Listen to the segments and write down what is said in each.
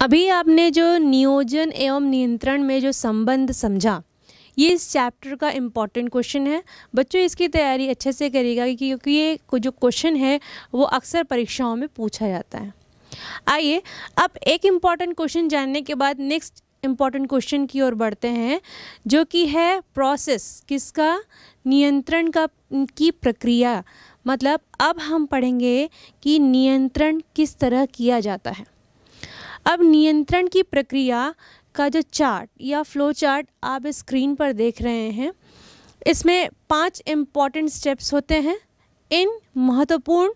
अभी आपने जो नियोजन एवं नियंत्रण में जो संबंध समझा ये इस चैप्टर का इम्पॉर्टेंट क्वेश्चन है बच्चों इसकी तैयारी अच्छे से करेगा क्योंकि ये जो क्वेश्चन है वो अक्सर परीक्षाओं में पूछा जाता है आइए अब एक इम्पॉर्टेंट क्वेश्चन जानने के बाद नेक्स्ट इम्पॉर्टेंट क्वेश्चन की ओर बढ़ते हैं जो कि है प्रोसेस किसका नियंत्रण का की प्रक्रिया मतलब अब हम पढ़ेंगे कि नियंत्रण किस तरह किया जाता है अब नियंत्रण की प्रक्रिया का जो चार्ट या फ्लो चार्ट आप स्क्रीन पर देख रहे हैं इसमें पांच इम्पॉर्टेंट स्टेप्स होते हैं इन महत्वपूर्ण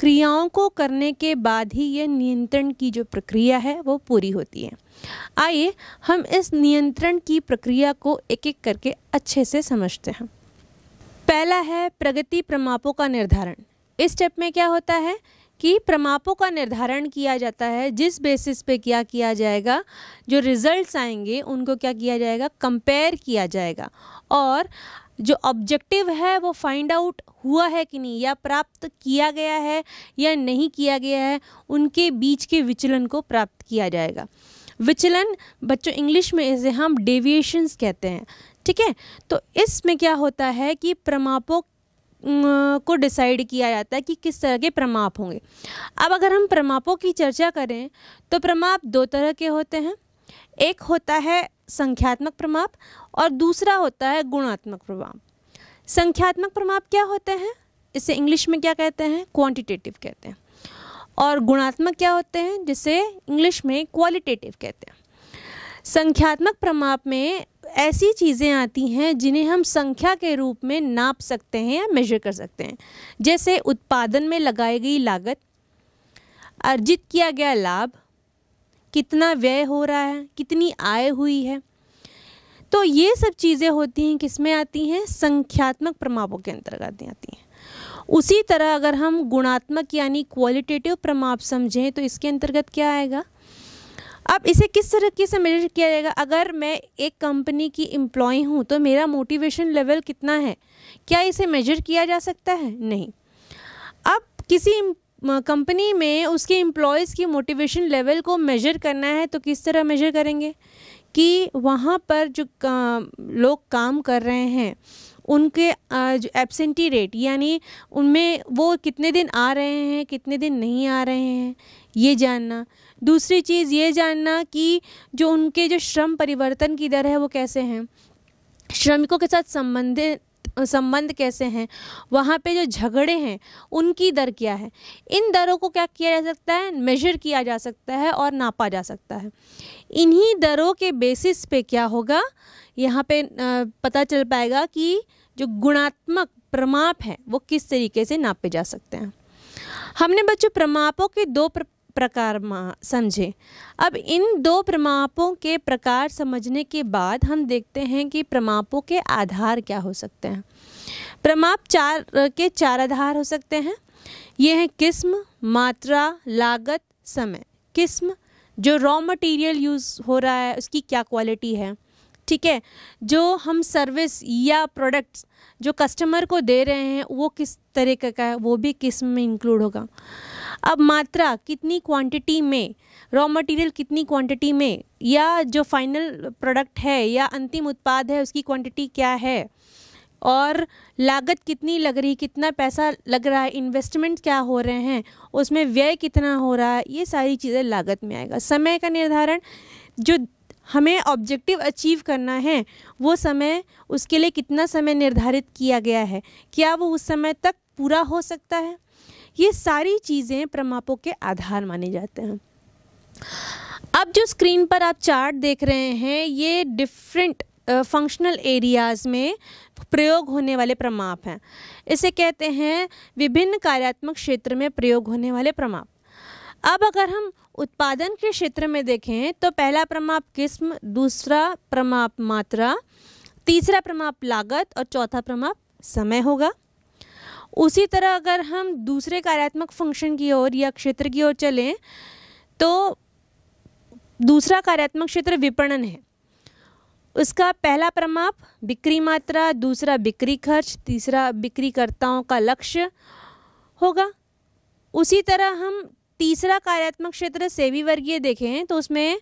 क्रियाओं को करने के बाद ही यह नियंत्रण की जो प्रक्रिया है वो पूरी होती है आइए हम इस नियंत्रण की प्रक्रिया को एक एक करके अच्छे से समझते हैं पहला है प्रगति प्रमापों का निर्धारण इस स्टेप में क्या होता है कि प्रमापों का निर्धारण किया जाता है जिस बेसिस पे क्या किया जाएगा जो रिजल्ट्स आएंगे उनको क्या किया जाएगा कंपेयर किया जाएगा और जो ऑब्जेक्टिव है वो फाइंड आउट हुआ है कि नहीं या प्राप्त किया गया है या नहीं किया गया है उनके बीच के विचलन को प्राप्त किया जाएगा विचलन बच्चों इंग्लिश में इसे हम डेविएशंस कहते हैं ठीक है तो इसमें क्या होता है कि प्रमापों को डिसाइड किया जाता है कि किस तरह के प्रमाप होंगे अब अगर हम प्रमापों की चर्चा करें तो प्रमाप दो तरह के होते हैं एक होता है संख्यात्मक प्रमाप और दूसरा होता है गुणात्मक प्रमाप संख्यात्मक प्रमाप क्या होते हैं इसे इंग्लिश में क्या कहते हैं क्वांटिटेटिव कहते हैं और गुणात्मक क्या होते हैं जिसे इंग्लिश में क्वालिटेटिव कहते हैं संख्यात्मक प्रमाप में ऐसी चीज़ें आती हैं जिन्हें हम संख्या के रूप में नाप सकते हैं या मेजर कर सकते हैं जैसे उत्पादन में लगाई गई लागत अर्जित किया गया लाभ कितना व्यय हो रहा है कितनी आय हुई है तो ये सब चीज़ें होती हैं किस में आती हैं संख्यात्मक प्रमापों के अंतर्गत आती हैं उसी तरह अगर हम गुणात्मक यानी क्वालिटेटिव प्रमाप समझें तो इसके अंतर्गत क्या आएगा अब इसे किस तरीके से मेजर किया जाएगा अगर मैं एक कंपनी की एम्प्लॉय हूँ तो मेरा मोटिवेशन लेवल कितना है क्या इसे मेजर किया जा सकता है नहीं अब किसी कंपनी में उसके एम्प्लॉयज़ की मोटिवेशन लेवल को मेजर करना है तो किस तरह मेजर करेंगे कि वहाँ पर जो का, लोग काम कर रहे हैं उनके जो एबसेंटी रेट यानी उनमें वो कितने दिन आ रहे हैं कितने दिन नहीं आ रहे हैं ये जानना दूसरी चीज़ ये जानना कि जो उनके जो श्रम परिवर्तन की दर है वो कैसे हैं श्रमिकों के साथ संबंधित संबंध कैसे हैं वहाँ पे जो झगड़े हैं उनकी दर क्या है इन दरों को क्या किया जा सकता है मेजर किया जा सकता है और नापा जा सकता है इन्हीं दरों के बेसिस पे क्या होगा यहाँ पे पता चल पाएगा कि जो गुणात्मक प्रमाप है वो किस तरीके से नापे जा सकते हैं हमने बच्चों प्रमापों के दो प्र, प्रकार समझें अब इन दो प्रमापों के प्रकार समझने के बाद हम देखते हैं कि प्रमापों के आधार क्या हो सकते हैं प्रमाप चार के चार आधार हो सकते हैं ये हैं किस्म मात्रा लागत समय किस्म जो रॉ मटेरियल यूज़ हो रहा है उसकी क्या क्वालिटी है ठीक है जो हम सर्विस या प्रोडक्ट्स जो कस्टमर को दे रहे हैं वो किस तरीके का है वो भी किस्म में इंक्लूड होगा अब मात्रा कितनी क्वांटिटी में रॉ मटेरियल कितनी क्वांटिटी में या जो फाइनल प्रोडक्ट है या अंतिम उत्पाद है उसकी क्वांटिटी क्या है और लागत कितनी लग रही कितना पैसा लग रहा है इन्वेस्टमेंट क्या हो रहे हैं उसमें व्यय कितना हो रहा है ये सारी चीज़ें लागत में आएगा समय का निर्धारण जो हमें ऑब्जेक्टिव अचीव करना है वो समय उसके लिए कितना समय निर्धारित किया गया है क्या वो उस समय तक पूरा हो सकता है ये सारी चीज़ें प्रमापों के आधार माने जाते हैं अब जो स्क्रीन पर आप चार्ट देख रहे हैं ये डिफरेंट फंक्शनल एरियाज़ में प्रयोग होने वाले प्रमाप हैं इसे कहते हैं विभिन्न कार्यात्मक क्षेत्र में प्रयोग होने वाले प्रमाप अब अगर हम उत्पादन के क्षेत्र में देखें तो पहला प्रमाप किस्म दूसरा प्रमाप मात्रा तीसरा प्रमाप लागत और चौथा प्रमाप समय होगा उसी तरह अगर हम दूसरे कार्यात्मक फंक्शन की ओर या क्षेत्र की ओर चलें तो दूसरा कार्यात्मक क्षेत्र विपणन है उसका पहला प्रमाप बिक्री मात्रा दूसरा बिक्री खर्च तीसरा बिक्रीकर्ताओं का लक्ष्य होगा उसी तरह हम तीसरा कार्यात्मक क्षेत्र सेवी वर्गीय देखें तो उसमें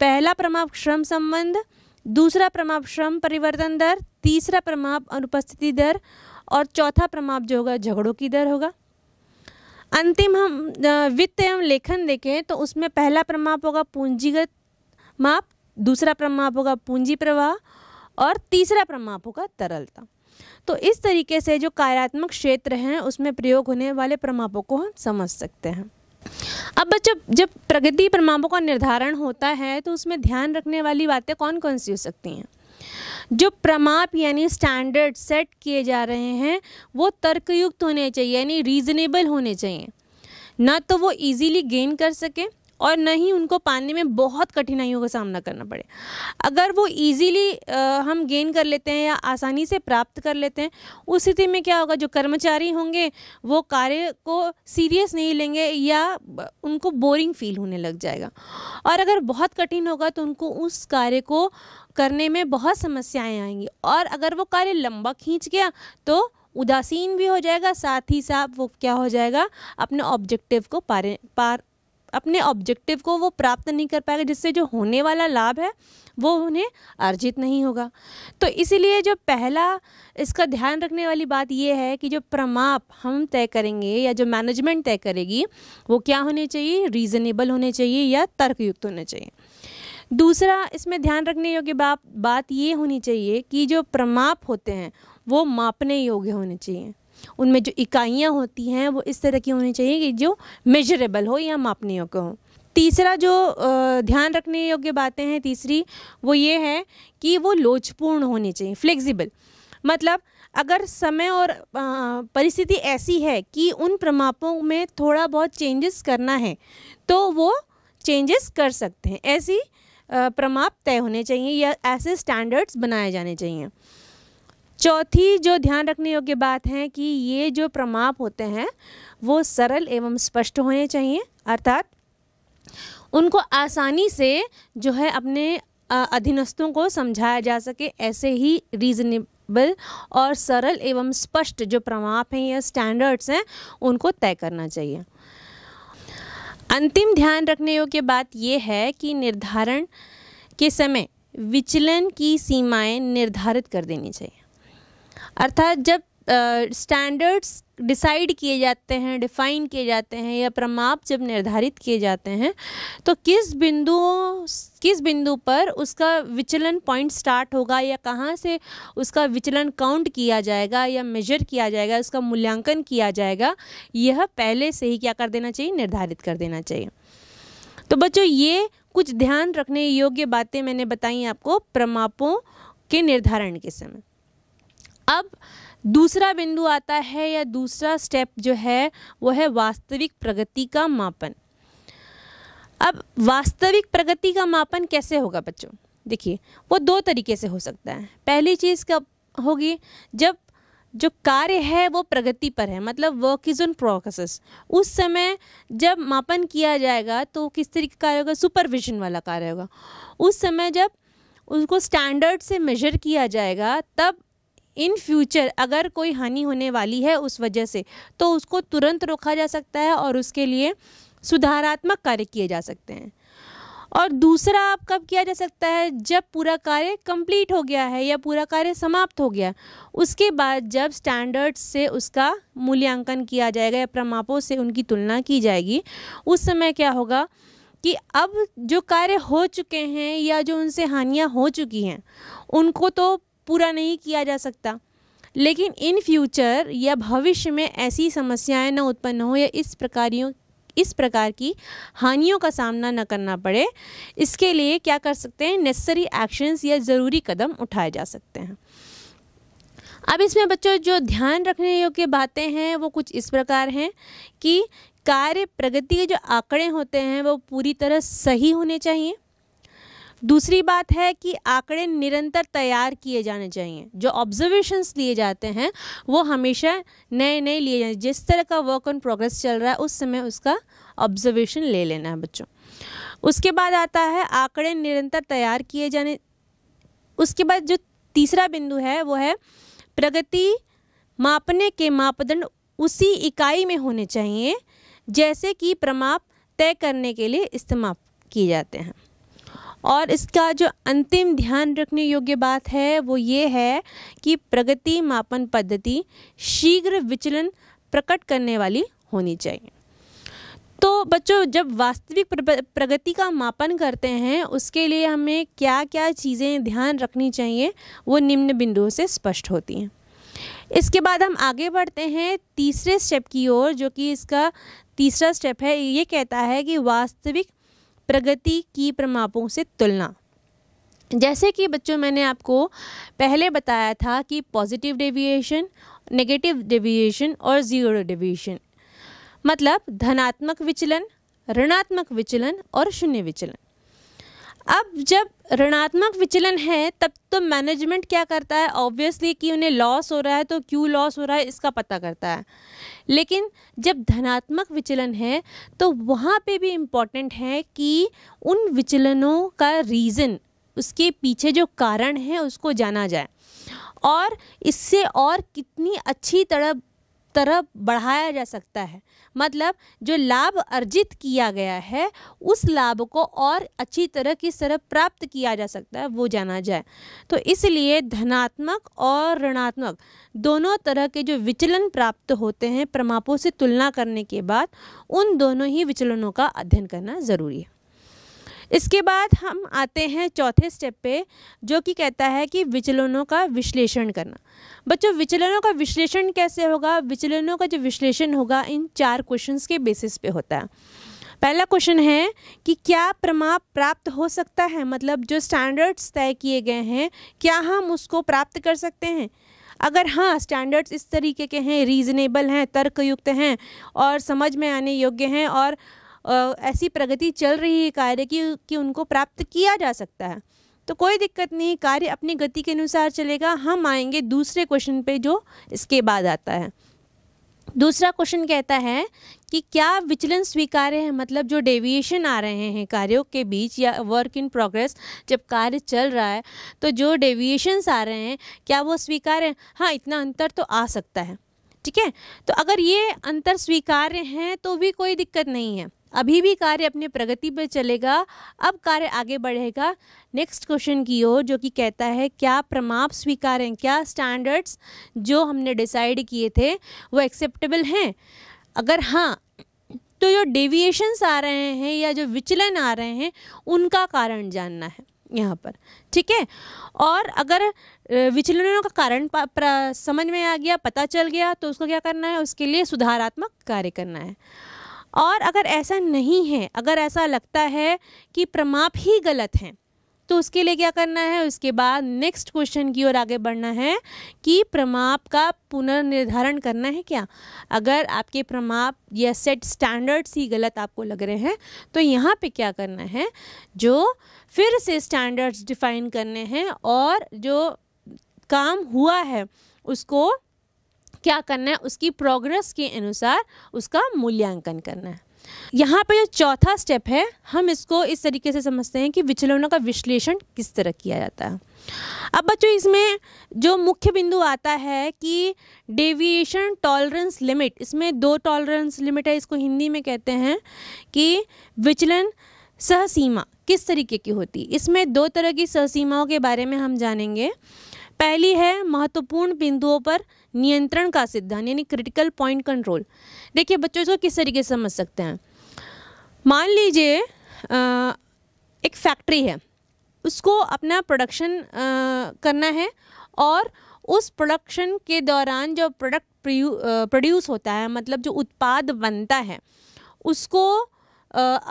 पहला प्रमाप श्रम संबंध दूसरा प्रमाप श्रम परिवर्तन दर तीसरा प्रमाप अनुपस्थिति दर और चौथा प्रमाप जो होगा झगड़ों की दर होगा अंतिम हम वित्त एवं लेखन देखें तो उसमें पहला प्रमाप होगा पूंजीगत माप दूसरा प्रमाप होगा पूंजी प्रवाह और तीसरा प्रमाप होगा तरलता तो इस तरीके से जो कार्यात्मक क्षेत्र हैं उसमें प्रयोग होने वाले प्रमापों को हम समझ सकते हैं अब बच्चों जब प्रगति प्रमापों का निर्धारण होता है तो उसमें ध्यान रखने वाली बातें कौन कौन सी हो सकती हैं जो प्रमाप यानी स्टैंडर्ड सेट किए जा रहे हैं वो तर्कयुक्त होने चाहिए यानी रीज़नेबल होने चाहिए ना तो वो ईजीली गेन कर सकें और न ही उनको पाने में बहुत कठिनाइयों का सामना करना पड़े अगर वो इजीली हम गेन कर लेते हैं या आसानी से प्राप्त कर लेते हैं उस स्थिति में क्या होगा जो कर्मचारी होंगे वो कार्य को सीरियस नहीं लेंगे या उनको बोरिंग फील होने लग जाएगा और अगर बहुत कठिन होगा तो उनको उस कार्य को करने में बहुत समस्याएं आएंगी और अगर वो कार्य लंबा खींच गया तो उदासीन भी हो जाएगा साथ ही साथ वो क्या हो जाएगा अपने ऑब्जेक्टिव को पारे पार अपने ऑब्जेक्टिव को वो प्राप्त नहीं कर पाएगा जिससे जो होने वाला लाभ है वो उन्हें अर्जित नहीं होगा तो इसीलिए जो पहला इसका ध्यान रखने वाली बात ये है कि जो प्रमाप हम तय करेंगे या जो मैनेजमेंट तय करेगी वो क्या होने चाहिए रीज़नेबल होने चाहिए या तर्कयुक्त होने चाहिए दूसरा इसमें ध्यान रखने योग्य बात बात ये होनी चाहिए कि जो प्रमाप होते हैं वो मापने योग्य होने चाहिए उनमें जो इकाइयाँ होती हैं वो इस तरह की होनी चाहिए कि जो मेजरेबल हो या मापने योग्य हो तीसरा जो ध्यान रखने योग्य बातें हैं तीसरी वो ये है कि वो लोचपूर्ण होनी चाहिए फ्लेक्सिबल मतलब अगर समय और परिस्थिति ऐसी है कि उन प्रमापों में थोड़ा बहुत चेंजेस करना है तो वो चेंजेस कर सकते हैं ऐसी प्रमाप तय होने चाहिए या ऐसे स्टैंडर्ड्स बनाए जाने चाहिए चौथी जो ध्यान रखने योग्य बात है कि ये जो प्रमाप होते हैं वो सरल एवं स्पष्ट होने चाहिए अर्थात उनको आसानी से जो है अपने अधीनस्थों को समझाया जा सके ऐसे ही रीजनेबल और सरल एवं स्पष्ट जो प्रमाप हैं या स्टैंडर्ड्स हैं उनको तय करना चाहिए अंतिम ध्यान रखने योग्य बात ये है कि निर्धारण के समय विचलन की सीमाएं निर्धारित कर देनी चाहिए अर्थात जब स्टैंडर्ड्स डिसाइड किए जाते हैं डिफाइन किए जाते हैं या प्रमाप जब निर्धारित किए जाते हैं तो किस बिंदुओं किस बिंदु पर उसका विचलन पॉइंट स्टार्ट होगा या कहाँ से उसका विचलन काउंट किया जाएगा या मेजर किया जाएगा उसका मूल्यांकन किया जाएगा यह पहले से ही क्या कर देना चाहिए निर्धारित कर देना चाहिए तो बच्चों ये कुछ ध्यान रखने योग्य बातें मैंने बताई आपको प्रमापों के निर्धारण के समय अब दूसरा बिंदु आता है या दूसरा स्टेप जो है वो है वास्तविक प्रगति का मापन अब वास्तविक प्रगति का मापन कैसे होगा बच्चों देखिए वो दो तरीके से हो सकता है पहली चीज़ कब होगी जब जो कार्य है वो प्रगति पर है मतलब वर्क इज़ ऑन प्रोसेस उस समय जब मापन किया जाएगा तो किस तरीके का कार्य होगा सुपरविजन वाला कार्य होगा उस समय जब उसको स्टैंडर्ड से मेजर किया जाएगा तब इन फ्यूचर अगर कोई हानि होने वाली है उस वजह से तो उसको तुरंत रोका जा सकता है और उसके लिए सुधारात्मक कार्य किए जा सकते हैं और दूसरा आप कब किया जा सकता है जब पूरा कार्य कंप्लीट हो गया है या पूरा कार्य समाप्त हो गया उसके बाद जब स्टैंडर्ड्स से उसका मूल्यांकन किया जाएगा या प्रमापों से उनकी तुलना की जाएगी उस समय क्या होगा कि अब जो कार्य हो चुके हैं या जो उनसे हानियाँ हो चुकी हैं उनको तो पूरा नहीं किया जा सकता लेकिन इन फ्यूचर या भविष्य में ऐसी समस्याएं न उत्पन्न हो या इस प्रकारियों इस प्रकार की हानियों का सामना न करना पड़े इसके लिए क्या कर सकते हैं नेसेसरी एक्शंस या ज़रूरी कदम उठाए जा सकते हैं अब इसमें बच्चों जो ध्यान रखने योग्य बातें हैं वो कुछ इस प्रकार हैं कि कार्य प्रगति के जो आंकड़े होते हैं वो पूरी तरह सही होने चाहिए दूसरी बात है कि आंकड़े निरंतर तैयार किए जाने चाहिए जो ऑब्जर्वेशंस लिए जाते हैं वो हमेशा नए नए लिए जाने जिस तरह का वर्क ऑन प्रोग्रेस चल रहा है उस समय उसका ऑब्जर्वेशन ले लेना है बच्चों उसके बाद आता है आंकड़े निरंतर तैयार किए जाने उसके बाद जो तीसरा बिंदु है वो है प्रगति मापने के मापदंड उसी इकाई में होने चाहिए जैसे कि प्रमाप तय करने के लिए इस्तेमाल किए जाते हैं और इसका जो अंतिम ध्यान रखने योग्य बात है वो ये है कि प्रगति मापन पद्धति शीघ्र विचलन प्रकट करने वाली होनी चाहिए तो बच्चों जब वास्तविक प्रगति का मापन करते हैं उसके लिए हमें क्या क्या चीज़ें ध्यान रखनी चाहिए वो निम्न बिंदुओं से स्पष्ट होती हैं इसके बाद हम आगे बढ़ते हैं तीसरे स्टेप की ओर जो कि इसका तीसरा स्टेप है ये कहता है कि वास्तविक प्रगति की प्रमापों से तुलना जैसे कि बच्चों मैंने आपको पहले बताया था कि पॉजिटिव डेविएशन नेगेटिव डेविएशन और ज़ीरो डेविएशन मतलब धनात्मक विचलन ऋणात्मक विचलन और शून्य विचलन अब जब ऋणात्मक विचलन है तब तो मैनेजमेंट क्या करता है ऑब्वियसली कि उन्हें लॉस हो रहा है तो क्यों लॉस हो रहा है इसका पता करता है लेकिन जब धनात्मक विचलन है तो वहाँ पे भी इम्पॉर्टेंट है कि उन विचलनों का रीज़न उसके पीछे जो कारण है उसको जाना जाए और इससे और कितनी अच्छी तरह तरफ बढ़ाया जा सकता है मतलब जो लाभ अर्जित किया गया है उस लाभ को और अच्छी तरह की तरह प्राप्त किया जा सकता है वो जाना जाए तो इसलिए धनात्मक और ऋणात्मक दोनों तरह के जो विचलन प्राप्त होते हैं प्रमापों से तुलना करने के बाद उन दोनों ही विचलनों का अध्ययन करना ज़रूरी है इसके बाद हम आते हैं चौथे स्टेप पे जो कि कहता है कि विचलनों का विश्लेषण करना बच्चों विचलनों का विश्लेषण कैसे होगा विचलनों का जो विश्लेषण होगा इन चार क्वेश्चंस के बेसिस पे होता है पहला क्वेश्चन है कि क्या प्रमाप प्राप्त हो सकता है मतलब जो स्टैंडर्ड्स तय किए गए हैं क्या हम उसको प्राप्त कर सकते हैं अगर हाँ स्टैंडर्ड्स इस तरीके के हैं रीजनेबल हैं तर्कयुक्त हैं और समझ में आने योग्य हैं और ऐसी प्रगति चल रही है कार्य की कि उनको प्राप्त किया जा सकता है तो कोई दिक्कत नहीं कार्य अपनी गति के अनुसार चलेगा हम आएंगे दूसरे क्वेश्चन पे जो इसके बाद आता है दूसरा क्वेश्चन कहता है कि क्या विचलन स्वीकार्य है मतलब जो डेविएशन आ रहे हैं कार्यों के बीच या वर्क इन प्रोग्रेस जब कार्य चल रहा है तो जो डेविएशंस आ रहे हैं क्या वो स्वीकार्य है हाँ इतना अंतर तो आ सकता है ठीक है तो अगर ये अंतर स्वीकार्य हैं तो भी कोई दिक्कत नहीं है अभी भी कार्य अपने प्रगति पर चलेगा अब कार्य आगे बढ़ेगा नेक्स्ट क्वेश्चन की ओर जो कि कहता है क्या प्रमाप स्वीकार हैं क्या स्टैंडर्ड्स जो हमने डिसाइड किए थे वो एक्सेप्टेबल हैं अगर हाँ तो जो डेविएशंस आ रहे हैं या जो विचलन आ रहे हैं उनका कारण जानना है यहाँ पर ठीक है और अगर विचलनों का कारण समझ में आ गया पता चल गया तो उसको क्या करना है उसके लिए सुधारात्मक कार्य करना है और अगर ऐसा नहीं है अगर ऐसा लगता है कि प्रमाप ही गलत हैं तो उसके लिए क्या करना है उसके बाद नेक्स्ट क्वेश्चन की ओर आगे बढ़ना है कि प्रमाप का पुनर्निर्धारण करना है क्या अगर आपके प्रमाप या सेट स्टैंडर्ड्स ही गलत आपको लग रहे हैं तो यहाँ पे क्या करना है जो फिर से स्टैंडर्ड्स डिफाइन करने हैं और जो काम हुआ है उसको क्या करना है उसकी प्रोग्रेस के अनुसार उसका मूल्यांकन करना है यहाँ पे जो चौथा स्टेप है हम इसको इस तरीके से समझते हैं कि विचलनों का विश्लेषण किस तरह किया जाता है अब बच्चों इसमें जो मुख्य बिंदु आता है कि डेविएशन टॉलरेंस लिमिट इसमें दो टॉलरेंस लिमिट है इसको हिंदी में कहते हैं कि विचलन सहसीमा किस तरीके की होती है इसमें दो तरह की सहसीमाओं के बारे में हम जानेंगे पहली है महत्वपूर्ण बिंदुओं पर नियंत्रण का सिद्धांत यानी क्रिटिकल पॉइंट कंट्रोल देखिए बच्चों इसको किस तरीके से समझ सकते हैं मान लीजिए एक फैक्ट्री है उसको अपना प्रोडक्शन करना है और उस प्रोडक्शन के दौरान जो प्रोडक्ट प्रोड्यूस होता है मतलब जो उत्पाद बनता है उसको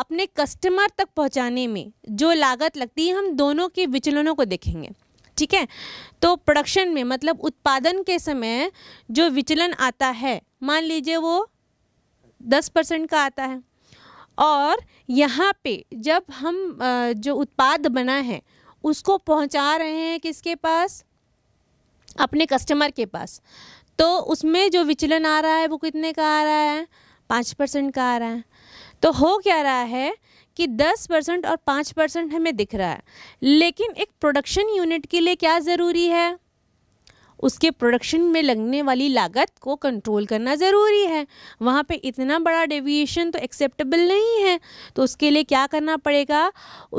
अपने कस्टमर तक पहुंचाने में जो लागत लगती है हम दोनों के विचलनों को देखेंगे ठीक है तो प्रोडक्शन में मतलब उत्पादन के समय जो विचलन आता है मान लीजिए वो दस परसेंट का आता है और यहाँ पे जब हम जो उत्पाद बना है उसको पहुँचा रहे हैं किसके पास अपने कस्टमर के पास तो उसमें जो विचलन आ रहा है वो कितने का आ रहा है पाँच परसेंट का आ रहा है तो हो क्या रहा है कि 10 परसेंट और 5 परसेंट हमें दिख रहा है लेकिन एक प्रोडक्शन यूनिट के लिए क्या ज़रूरी है उसके प्रोडक्शन में लगने वाली लागत को कंट्रोल करना ज़रूरी है वहाँ पे इतना बड़ा डेविएशन तो एक्सेप्टेबल नहीं है तो उसके लिए क्या करना पड़ेगा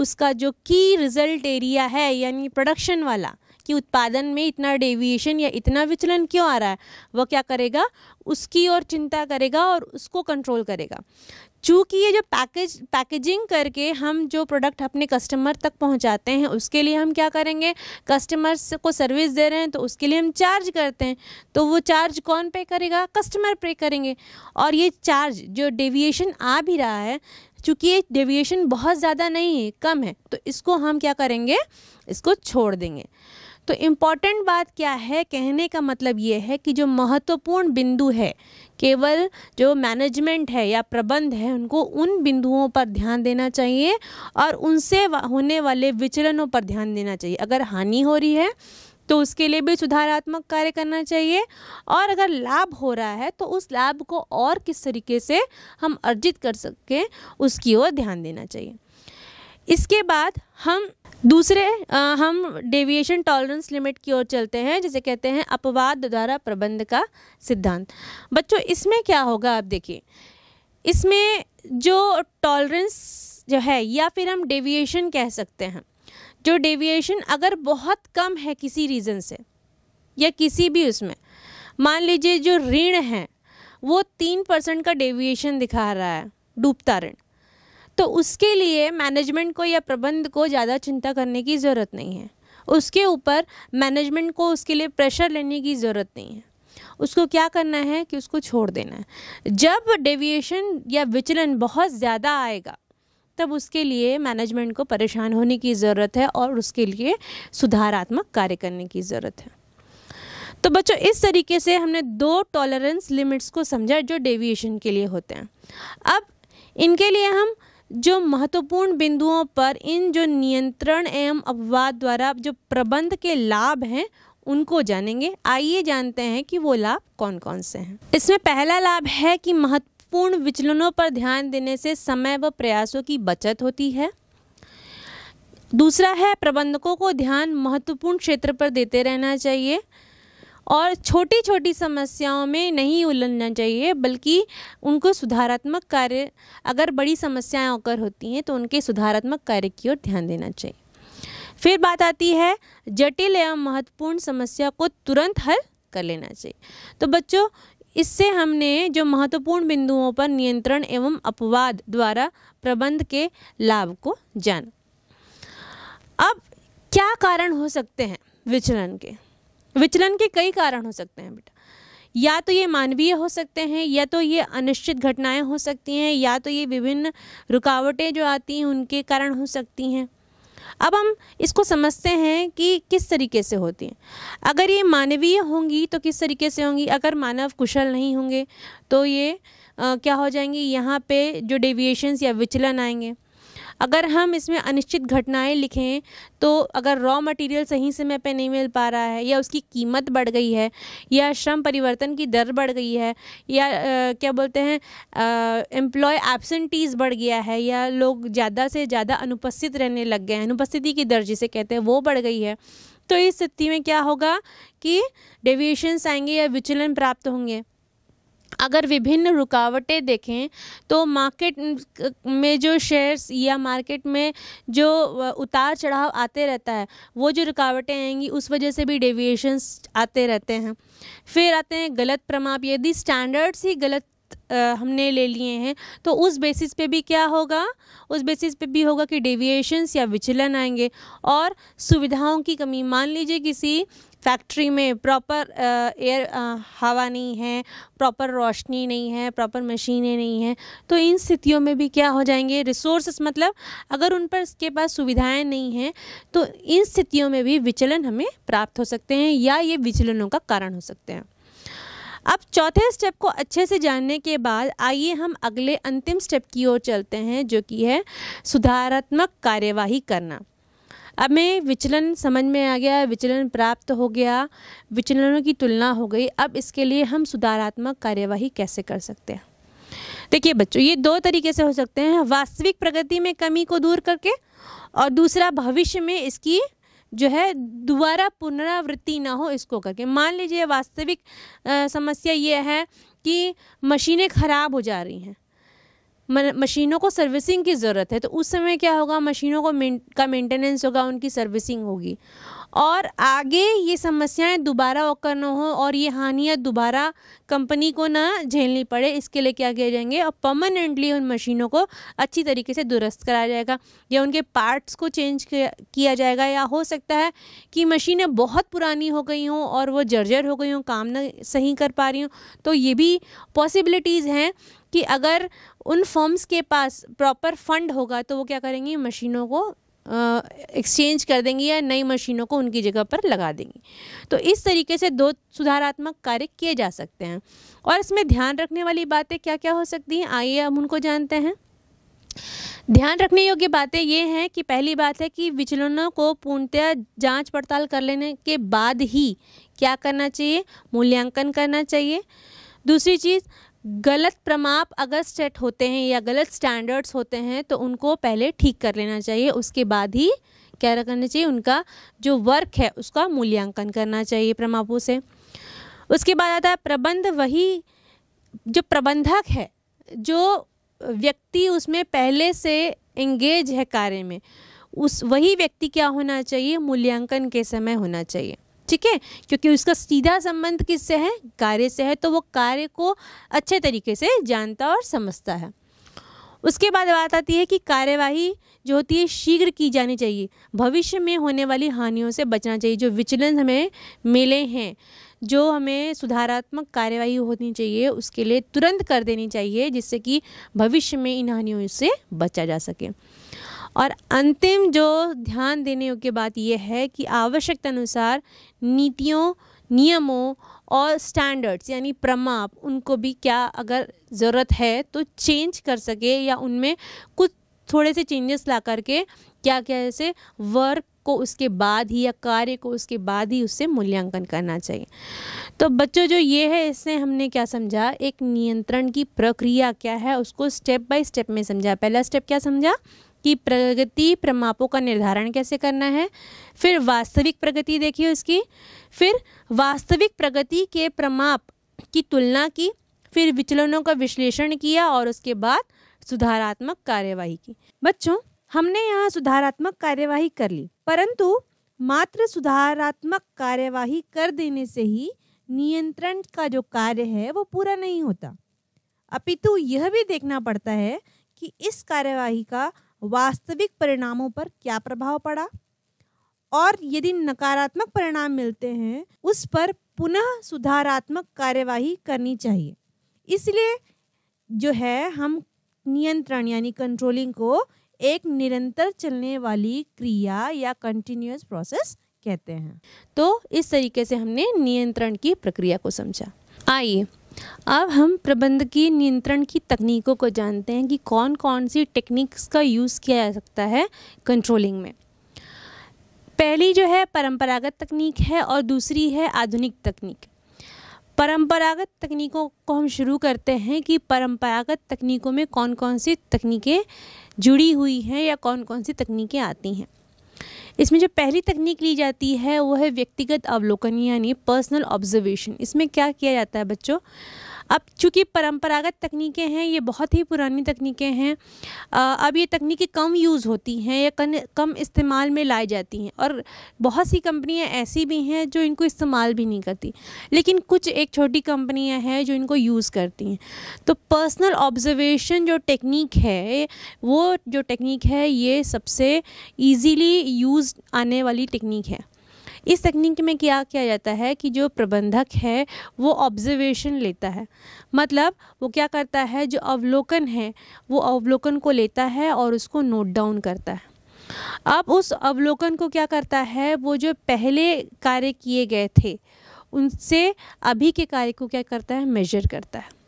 उसका जो की रिज़ल्ट एरिया है यानी प्रोडक्शन वाला कि उत्पादन में इतना डेविएशन या इतना विचलन क्यों आ रहा है वह क्या करेगा उसकी ओर चिंता करेगा और उसको कंट्रोल करेगा चूँकि ये जो पैकेज पैकेजिंग करके हम जो प्रोडक्ट अपने कस्टमर तक पहुँचाते हैं उसके लिए हम क्या करेंगे कस्टमर्स को सर्विस दे रहे हैं तो उसके लिए हम चार्ज करते हैं तो वो चार्ज कौन पे करेगा कस्टमर पे करेंगे और ये चार्ज जो डेविएशन आ भी रहा है चूँकि ये डेविएशन बहुत ज़्यादा नहीं है कम है तो इसको हम क्या करेंगे इसको छोड़ देंगे तो इम्पॉर्टेंट बात क्या है कहने का मतलब ये है कि जो महत्वपूर्ण बिंदु है केवल जो मैनेजमेंट है या प्रबंध है उनको उन बिंदुओं पर ध्यान देना चाहिए और उनसे होने वाले विचलनों पर ध्यान देना चाहिए अगर हानि हो रही है तो उसके लिए भी सुधारात्मक कार्य करना चाहिए और अगर लाभ हो रहा है तो उस लाभ को और किस तरीके से हम अर्जित कर सकें उसकी ओर ध्यान देना चाहिए इसके बाद हम दूसरे आ, हम डेविएशन टॉलरेंस लिमिट की ओर चलते हैं जिसे कहते हैं अपवाद द्वारा प्रबंध का सिद्धांत बच्चों इसमें क्या होगा आप देखिए इसमें जो टॉलरेंस जो है या फिर हम डेविएशन कह सकते हैं जो डेविएशन अगर बहुत कम है किसी रीज़न से या किसी भी उसमें मान लीजिए जो ऋण है वो तीन परसेंट का डेविएशन दिखा रहा है डूबता ऋण तो उसके लिए मैनेजमेंट को या प्रबंध को ज़्यादा चिंता करने की ज़रूरत नहीं है उसके ऊपर मैनेजमेंट को उसके लिए प्रेशर लेने की ज़रूरत नहीं है उसको क्या करना है कि उसको छोड़ देना है जब डेविएशन या विचलन बहुत ज़्यादा आएगा तब उसके लिए मैनेजमेंट को परेशान होने की ज़रूरत है और उसके लिए सुधारात्मक कार्य करने की ज़रूरत है तो बच्चों इस तरीके से हमने दो टॉलरेंस लिमिट्स को समझा जो डेविएशन के लिए होते हैं अब इनके लिए हम जो महत्वपूर्ण बिंदुओं पर इन जो नियंत्रण एवं अपवाद द्वारा जो प्रबंध के लाभ हैं उनको जानेंगे आइए जानते हैं कि वो लाभ कौन कौन से हैं इसमें पहला लाभ है कि महत्वपूर्ण विचलनों पर ध्यान देने से समय व प्रयासों की बचत होती है दूसरा है प्रबंधकों को ध्यान महत्वपूर्ण क्षेत्र पर देते रहना चाहिए और छोटी छोटी समस्याओं में नहीं उलझना चाहिए बल्कि उनको सुधारात्मक कार्य अगर बड़ी समस्याएं होकर होती हैं तो उनके सुधारात्मक कार्य की ओर ध्यान देना चाहिए फिर बात आती है जटिल एवं महत्वपूर्ण समस्या को तुरंत हल कर लेना चाहिए तो बच्चों इससे हमने जो महत्वपूर्ण बिंदुओं पर नियंत्रण एवं अपवाद द्वारा प्रबंध के लाभ को जाना अब क्या कारण हो सकते हैं विचलन के विचलन के कई कारण हो सकते हैं बेटा या तो ये मानवीय हो सकते हैं या तो ये अनिश्चित घटनाएं हो सकती हैं या तो ये विभिन्न रुकावटें जो आती हैं उनके कारण हो सकती हैं अब हम इसको समझते हैं कि किस तरीके से होती हैं अगर ये मानवीय होंगी तो किस तरीके से होंगी अगर मानव कुशल नहीं होंगे तो ये आ, क्या हो जाएंगी यहाँ पे जो डेविएशंस या विचलन आएंगे अगर हम इसमें अनिश्चित घटनाएं लिखें तो अगर रॉ मटेरियल सही समय पे नहीं मिल पा रहा है या उसकी कीमत बढ़ गई है या श्रम परिवर्तन की दर बढ़ गई है या आ, क्या बोलते हैं एम्प्लॉय एबसेंटीज़ बढ़ गया है या लोग ज़्यादा से ज़्यादा अनुपस्थित रहने लग गए हैं अनुपस्थिति की दर जिसे कहते हैं वो बढ़ गई है तो इस स्थिति में क्या होगा कि डेविएशंस आएंगे या विचलन प्राप्त होंगे अगर विभिन्न रुकावटें देखें तो मार्केट में जो शेयर्स या मार्केट में जो उतार चढ़ाव आते रहता है वो जो रुकावटें आएंगी उस वजह से भी डेविएशंस आते रहते हैं फिर आते हैं गलत प्रमाप यदि स्टैंडर्ड्स ही गलत हमने ले लिए हैं तो उस बेसिस पे भी क्या होगा उस बेसिस पे भी होगा कि डेविएशंस या विचलन आएंगे और सुविधाओं की कमी मान लीजिए किसी फैक्ट्री में प्रॉपर एयर uh, uh, हवा नहीं है प्रॉपर रोशनी नहीं है प्रॉपर मशीनें नहीं हैं तो इन स्थितियों में भी क्या हो जाएंगे रिसोर्स मतलब अगर उन पर इसके पास सुविधाएं नहीं हैं तो इन स्थितियों में भी विचलन हमें प्राप्त हो सकते हैं या ये विचलनों का कारण हो सकते हैं अब चौथे स्टेप को अच्छे से जानने के बाद आइए हम अगले अंतिम स्टेप की ओर चलते हैं जो कि है सुधारात्मक कार्यवाही करना अब मैं विचलन समझ में आ गया विचलन प्राप्त हो गया विचलनों की तुलना हो गई अब इसके लिए हम सुधारात्मक कार्यवाही कैसे कर सकते हैं देखिए बच्चों ये दो तरीके से हो सकते हैं वास्तविक प्रगति में कमी को दूर करके और दूसरा भविष्य में इसकी जो है दोबारा पुनरावृत्ति ना हो इसको करके मान लीजिए वास्तविक समस्या ये है कि मशीनें ख़राब हो जा रही हैं मशीनों को सर्विसिंग की ज़रूरत है तो उस समय क्या होगा मशीनों को का मेंटेनेंस होगा उनकी सर्विसिंग होगी और आगे ये समस्याएं दोबारा ओकर न हो और ये हानियाँ दोबारा कंपनी को ना झेलनी पड़े इसके लिए क्या किया जाएंगे और परमानेंटली उन मशीनों को अच्छी तरीके से दुरुस्त कराया जाएगा या उनके पार्ट्स को चेंज किया जाएगा या हो सकता है कि मशीनें बहुत पुरानी हो गई हों और वो जर्जर हो गई हों काम ना सही कर पा रही हूँ तो ये भी पॉसिबिलिटीज़ हैं कि अगर उन फर्म्स के पास प्रॉपर फंड होगा तो वो क्या करेंगी मशीनों को एक्सचेंज कर देंगी या नई मशीनों को उनकी जगह पर लगा देंगी तो इस तरीके से दो सुधारात्मक कार्य किए जा सकते हैं और इसमें ध्यान रखने वाली बातें क्या क्या हो सकती हैं आइए हम उनको जानते हैं ध्यान रखने योग्य बातें ये हैं कि पहली बात है कि विचलनों को पूर्णतया जांच पड़ताल कर लेने के बाद ही क्या करना चाहिए मूल्यांकन करना चाहिए दूसरी चीज़ गलत प्रमाप अगर सेट होते हैं या गलत स्टैंडर्ड्स होते हैं तो उनको पहले ठीक कर लेना चाहिए उसके बाद ही क्या करना चाहिए उनका जो वर्क है उसका मूल्यांकन करना चाहिए प्रमापों से उसके बाद आता है प्रबंध वही जो प्रबंधक है जो व्यक्ति उसमें पहले से एंगेज है कार्य में उस वही व्यक्ति क्या होना चाहिए मूल्यांकन के समय होना चाहिए ठीक है क्योंकि उसका सीधा संबंध किससे है कार्य से है तो वो कार्य को अच्छे तरीके से जानता और समझता है उसके बाद बात आती है कि कार्यवाही जो होती है शीघ्र की जानी चाहिए भविष्य में होने वाली हानियों से बचना चाहिए जो विचलन हमें मिले हैं जो हमें सुधारात्मक कार्यवाही होनी चाहिए उसके लिए तुरंत कर देनी चाहिए जिससे कि भविष्य में इन हानियों से बचा जा सके और अंतिम जो ध्यान देने योग्य बात यह है कि आवश्यकता अनुसार नीतियों नियमों और स्टैंडर्ड्स यानी प्रमाप उनको भी क्या अगर ज़रूरत है तो चेंज कर सके या उनमें कुछ थोड़े से चेंजेस ला करके क्या क्या जैसे वर्क को उसके बाद ही या कार्य को उसके बाद ही उससे मूल्यांकन करना चाहिए तो बच्चों जो ये है इससे हमने क्या समझा एक नियंत्रण की प्रक्रिया क्या है उसको स्टेप बाय स्टेप में समझा पहला स्टेप क्या समझा कि प्रगति प्रमापों का निर्धारण कैसे करना है फिर वास्तविक प्रगति देखिए उसकी फिर वास्तविक प्रगति के प्रमाप की तुलना की फिर विचलनों का विश्लेषण किया और उसके बाद सुधारात्मक कार्यवाही की बच्चों हमने यहाँ सुधारात्मक कार्यवाही कर ली परंतु मात्र सुधारात्मक कार्यवाही कर देने से ही नियंत्रण का जो कार्य है वो पूरा नहीं होता अपितु यह भी देखना पड़ता है कि इस कार्यवाही का वास्तविक परिणामों पर क्या प्रभाव पड़ा और यदि नकारात्मक परिणाम मिलते हैं उस पर पुनः सुधारात्मक कार्यवाही करनी चाहिए इसलिए जो है हम नियंत्रण यानी कंट्रोलिंग को एक निरंतर चलने वाली क्रिया या कंटिन्यूस प्रोसेस कहते हैं तो इस तरीके से हमने नियंत्रण की प्रक्रिया को समझा आइए अब हम प्रबंधकीय नियंत्रण की तकनीकों को जानते हैं कि कौन कौन सी टेक्निक्स का यूज़ किया जा सकता है कंट्रोलिंग में पहली जो है परंपरागत तकनीक है और दूसरी है आधुनिक तकनीक परंपरागत तकनीकों को हम शुरू करते हैं कि परंपरागत तकनीकों में कौन कौन सी तकनीकें जुड़ी हुई हैं या कौन कौन सी तकनीकें आती हैं इसमें जो पहली तकनीक ली जाती है वो है व्यक्तिगत अवलोकन यानी पर्सनल ऑब्जर्वेशन इसमें क्या किया जाता है बच्चों अब चूँकि परंपरागत तकनीकें हैं ये बहुत ही पुरानी तकनीकें हैं अब ये तकनीकें कम यूज़ होती हैं या कम इस्तेमाल में लाई जाती हैं और बहुत सी कंपनियां ऐसी भी हैं जो इनको इस्तेमाल भी नहीं करती लेकिन कुछ एक छोटी कंपनियां हैं जो इनको यूज़ करती हैं तो पर्सनल ऑब्जर्वेशन जो टेक्निक है वो जो टेक्निक है ये सबसे ईजीली यूज़ आने वाली टेक्निक है इस तकनीक में क्या किया जाता है कि जो प्रबंधक है वो ऑब्जर्वेशन लेता है मतलब वो क्या करता है जो अवलोकन है वो अवलोकन को लेता है और उसको नोट डाउन करता है अब उस अवलोकन को क्या करता है वो जो पहले कार्य किए गए थे उनसे अभी के कार्य को क्या करता है मेजर करता है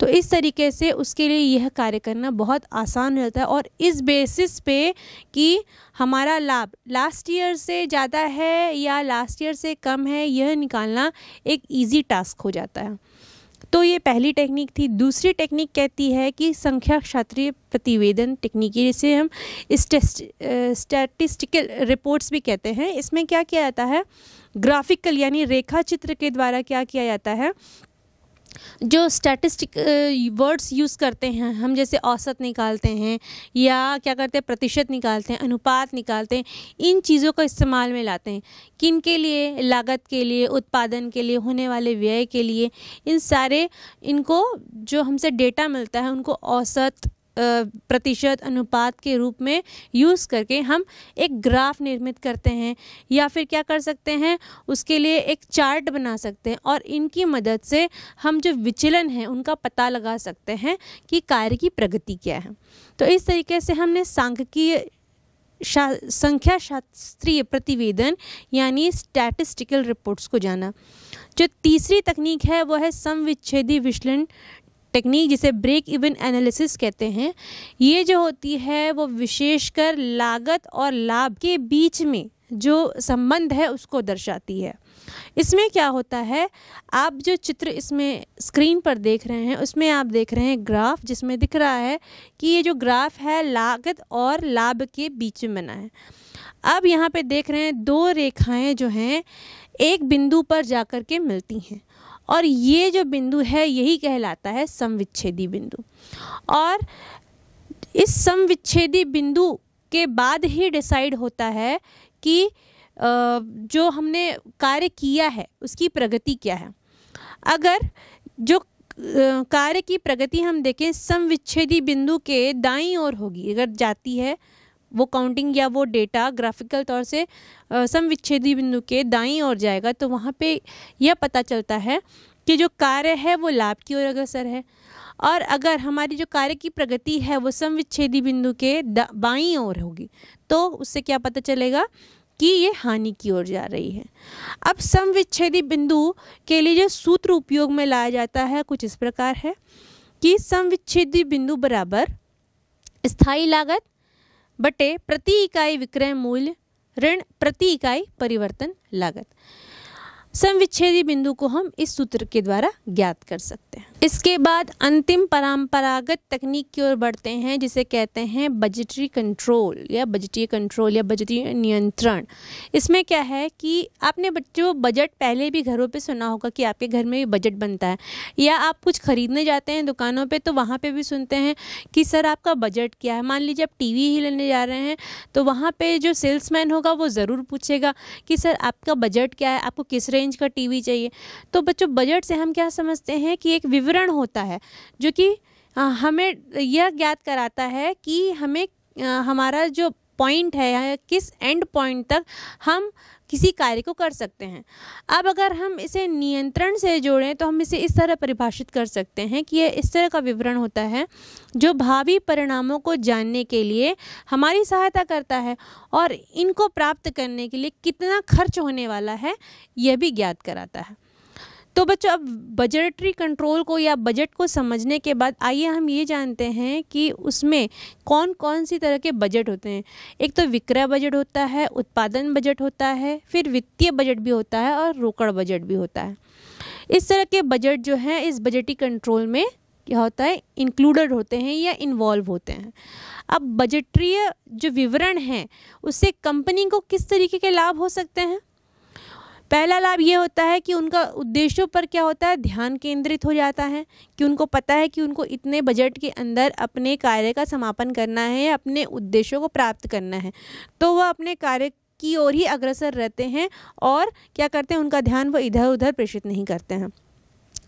तो इस तरीके से उसके लिए यह कार्य करना बहुत आसान हो जाता है और इस बेसिस पे कि हमारा लाभ लास्ट ईयर से ज़्यादा है या लास्ट ईयर से कम है यह निकालना एक ईजी टास्क हो जाता है तो ये पहली टेक्निक थी दूसरी टेक्निक कहती है कि संख्या क्षात्रीय प्रतिवेदन टेक्निक जिसे हम स्टैटिस्टिकल रिपोर्ट्स भी कहते हैं इसमें क्या किया जाता है ग्राफिकल यानी रेखा चित्र के द्वारा क्या किया जाता है जो स्टैटिस्टिक वर्ड्स यूज़ करते हैं हम जैसे औसत निकालते हैं या क्या करते हैं प्रतिशत निकालते हैं अनुपात निकालते हैं इन चीज़ों को इस्तेमाल में लाते हैं किन के लिए लागत के लिए उत्पादन के लिए होने वाले व्यय के लिए इन सारे इनको जो हमसे डेटा मिलता है उनको औसत प्रतिशत अनुपात के रूप में यूज़ करके हम एक ग्राफ निर्मित करते हैं या फिर क्या कर सकते हैं उसके लिए एक चार्ट बना सकते हैं और इनकी मदद से हम जो विचलन है उनका पता लगा सकते हैं कि कार्य की प्रगति क्या है तो इस तरीके से हमने सांख्यिकीय शा, संख्या शास्त्रीय प्रतिवेदन यानी स्टैटिस्टिकल रिपोर्ट्स को जाना जो तीसरी तकनीक है वो है समविच्छेदी विश्लेषण टेक्निक जिसे ब्रेक इवन एनालिसिस कहते हैं ये जो होती है वो विशेषकर लागत और लाभ के बीच में जो संबंध है उसको दर्शाती है इसमें क्या होता है आप जो चित्र इसमें स्क्रीन पर देख रहे हैं उसमें आप देख रहे हैं ग्राफ जिसमें दिख रहा है कि ये जो ग्राफ है लागत और लाभ के बीच में बना है अब यहाँ पे देख रहे हैं दो रेखाएं जो हैं एक बिंदु पर जाकर के मिलती हैं और ये जो बिंदु है यही कहलाता है समविच्छेदी बिंदु और इस समविच्छेदी बिंदु के बाद ही डिसाइड होता है कि जो हमने कार्य किया है उसकी प्रगति क्या है अगर जो कार्य की प्रगति हम देखें समविच्छेदी बिंदु के दाईं ओर होगी अगर जाती है वो काउंटिंग या वो डेटा ग्राफिकल तौर से समविच्छेदी बिंदु के दाई और जाएगा तो वहाँ पे यह पता चलता है कि जो कार्य है वो लाभ की ओर अग्रसर है और अगर हमारी जो कार्य की प्रगति है वो समविच्छेदी बिंदु के बाई ओर होगी तो उससे क्या पता चलेगा कि ये हानि की ओर जा रही है अब समविच्छेदी बिंदु के लिए जो सूत्र उपयोग में लाया जाता है कुछ इस प्रकार है कि समविच्छेदी बिंदु बराबर स्थायी लागत बटे प्रति इकाई विक्रय मूल्य ऋण प्रति इकाई परिवर्तन लागत समविच्छेदी बिंदु को हम इस सूत्र के द्वारा ज्ञात कर सकते हैं इसके बाद अंतिम परंपरागत तकनीक की ओर बढ़ते हैं जिसे कहते हैं बजटरी कंट्रोल या बजटीय कंट्रोल या बजटीय नियंत्रण इसमें क्या है कि आपने जो बजट पहले भी घरों पे सुना होगा कि आपके घर में भी बजट बनता है या आप कुछ ख़रीदने जाते हैं दुकानों पे तो वहाँ पे भी सुनते हैं कि सर आपका बजट क्या है मान लीजिए आप वी ही लेने जा रहे हैं तो वहाँ पर जो सेल्समैन होगा वो ज़रूर पूछेगा कि सर आपका बजट क्या है आपको किस रेंज का टी चाहिए तो बच्चों बजट से हम क्या समझते हैं कि एक विवरण होता है जो कि हमें यह ज्ञात कराता है कि हमें हमारा जो पॉइंट है या किस एंड पॉइंट तक हम किसी कार्य को कर सकते हैं अब अगर हम इसे नियंत्रण से जोड़ें तो हम इसे इस तरह परिभाषित कर सकते हैं कि यह इस तरह का विवरण होता है जो भावी परिणामों को जानने के लिए हमारी सहायता करता है और इनको प्राप्त करने के लिए कितना खर्च होने वाला है यह भी ज्ञात कराता है तो बच्चों अब बजटरी कंट्रोल को या बजट को समझने के बाद आइए हम ये जानते हैं कि उसमें कौन कौन सी तरह के बजट होते हैं एक तो विक्रय बजट होता है उत्पादन बजट होता है फिर वित्तीय बजट भी होता है और रोकड़ बजट भी होता है इस तरह के बजट जो हैं इस बजटी कंट्रोल में क्या होता है इंक्लूडेड होते हैं या इन्वॉल्व होते हैं अब बजटरी जो विवरण हैं उससे कंपनी को किस तरीके के लाभ हो सकते हैं पहला लाभ ये होता है कि उनका उद्देश्यों पर क्या होता है ध्यान केंद्रित हो जाता है कि उनको पता है कि उनको इतने बजट के अंदर अपने कार्य का समापन करना है या अपने उद्देश्यों को प्राप्त करना है तो वह अपने कार्य की ओर ही अग्रसर रहते हैं और क्या करते हैं उनका ध्यान वो इधर उधर प्रेषित नहीं करते हैं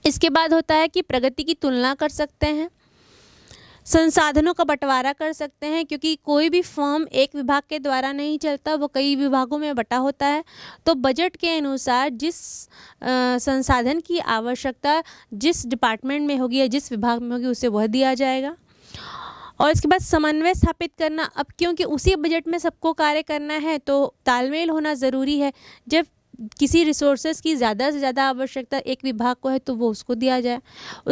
इसके बाद होता है कि प्रगति की तुलना कर सकते हैं संसाधनों का बंटवारा कर सकते हैं क्योंकि कोई भी फॉर्म एक विभाग के द्वारा नहीं चलता वो कई विभागों में बटा होता है तो बजट के अनुसार जिस आ, संसाधन की आवश्यकता जिस डिपार्टमेंट में होगी या जिस विभाग में होगी उसे वह दिया जाएगा और इसके बाद समन्वय स्थापित करना अब क्योंकि उसी बजट में सबको कार्य करना है तो तालमेल होना ज़रूरी है जब किसी रिसोर्सेज की ज़्यादा से ज़्यादा आवश्यकता एक विभाग को है तो वो उसको दिया जाए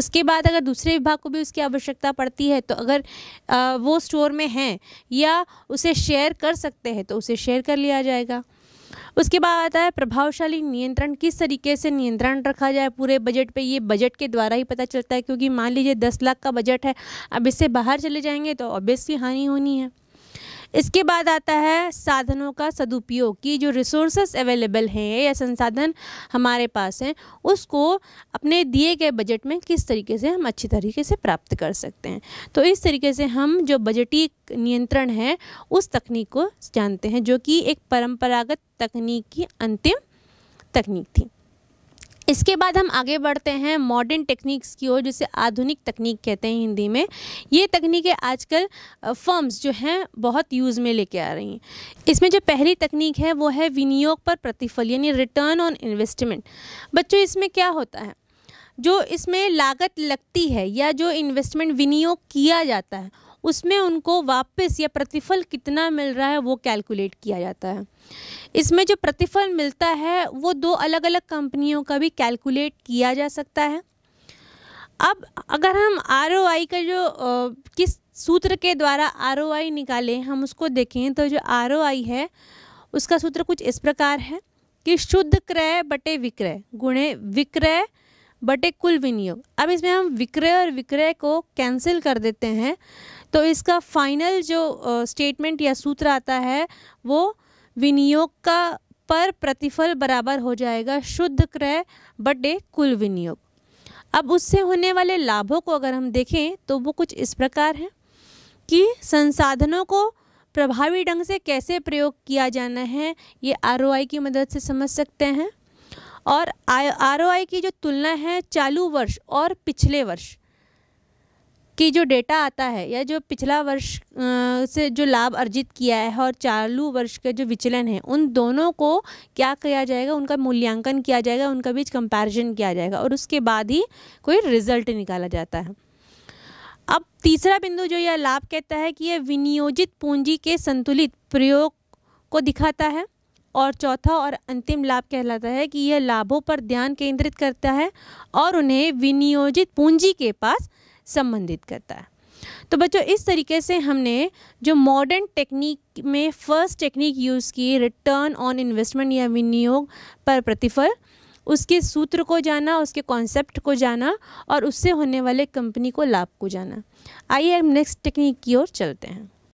उसके बाद अगर दूसरे विभाग को भी उसकी आवश्यकता पड़ती है तो अगर आ, वो स्टोर में है या उसे शेयर कर सकते हैं तो उसे शेयर कर लिया जाएगा उसके बाद आता है प्रभावशाली नियंत्रण किस तरीके से नियंत्रण रखा जाए पूरे बजट पे ये बजट के द्वारा ही पता चलता है क्योंकि मान लीजिए दस लाख का बजट है अब इससे बाहर चले जाएंगे तो ऑब्वियसली हानि होनी है इसके बाद आता है साधनों का सदुपयोग की जो रिसोर्सेस अवेलेबल हैं या संसाधन हमारे पास हैं उसको अपने दिए गए बजट में किस तरीके से हम अच्छी तरीके से प्राप्त कर सकते हैं तो इस तरीके से हम जो बजटीय नियंत्रण है उस तकनीक को जानते हैं जो कि एक परंपरागत तकनीक की अंतिम तकनीक थी इसके बाद हम आगे बढ़ते हैं मॉडर्न टेक्निक्स की ओर जिसे आधुनिक तकनीक कहते हैं हिंदी में ये तकनीकें आजकल फर्म्स जो हैं बहुत यूज़ में लेके आ रही हैं इसमें जो पहली तकनीक है वो है विनियोग पर प्रतिफल यानी रिटर्न ऑन इन्वेस्टमेंट बच्चों इसमें क्या होता है जो इसमें लागत लगती है या जो इन्वेस्टमेंट विनियोग किया जाता है उसमें उनको वापस या प्रतिफल कितना मिल रहा है वो कैलकुलेट किया जाता है इसमें जो प्रतिफल मिलता है वो दो अलग अलग कंपनियों का भी कैलकुलेट किया जा सकता है अब अगर हम आर का जो आ, किस सूत्र के द्वारा आर निकालें हम उसको देखें तो जो आर है उसका सूत्र कुछ इस प्रकार है कि शुद्ध क्रय बटे विक्रय गुणे विक्रय बटे कुल विनियोग अब इसमें हम विक्रय और विक्रय को कैंसिल कर देते हैं तो इसका फाइनल जो स्टेटमेंट या सूत्र आता है वो विनियोग का पर प्रतिफल बराबर हो जाएगा शुद्ध क्रय बटे कुल विनियोग अब उससे होने वाले लाभों को अगर हम देखें तो वो कुछ इस प्रकार है कि संसाधनों को प्रभावी ढंग से कैसे प्रयोग किया जाना है ये आर की मदद से समझ सकते हैं और आर की जो तुलना है चालू वर्ष और पिछले वर्ष कि जो डेटा आता है या जो पिछला वर्ष से जो लाभ अर्जित किया है और चालू वर्ष के जो विचलन है उन दोनों को क्या किया जाएगा उनका मूल्यांकन किया जाएगा उनका बीच कंपैरिजन किया जाएगा और उसके बाद ही कोई रिजल्ट निकाला जाता है अब तीसरा बिंदु जो यह लाभ कहता है कि यह विनियोजित पूंजी के संतुलित प्रयोग को दिखाता है और चौथा और अंतिम लाभ कहलाता है कि यह लाभों पर ध्यान केंद्रित करता है और उन्हें विनियोजित पूंजी के पास संबंधित करता है तो बच्चों इस तरीके से हमने जो मॉडर्न टेक्निक में फर्स्ट टेक्निक यूज़ की रिटर्न ऑन इन्वेस्टमेंट या विनियोग पर प्रतिफल उसके सूत्र को जाना उसके कॉन्सेप्ट को जाना और उससे होने वाले कंपनी को लाभ को जाना आइए हम नेक्स्ट टेक्निक की ओर चलते हैं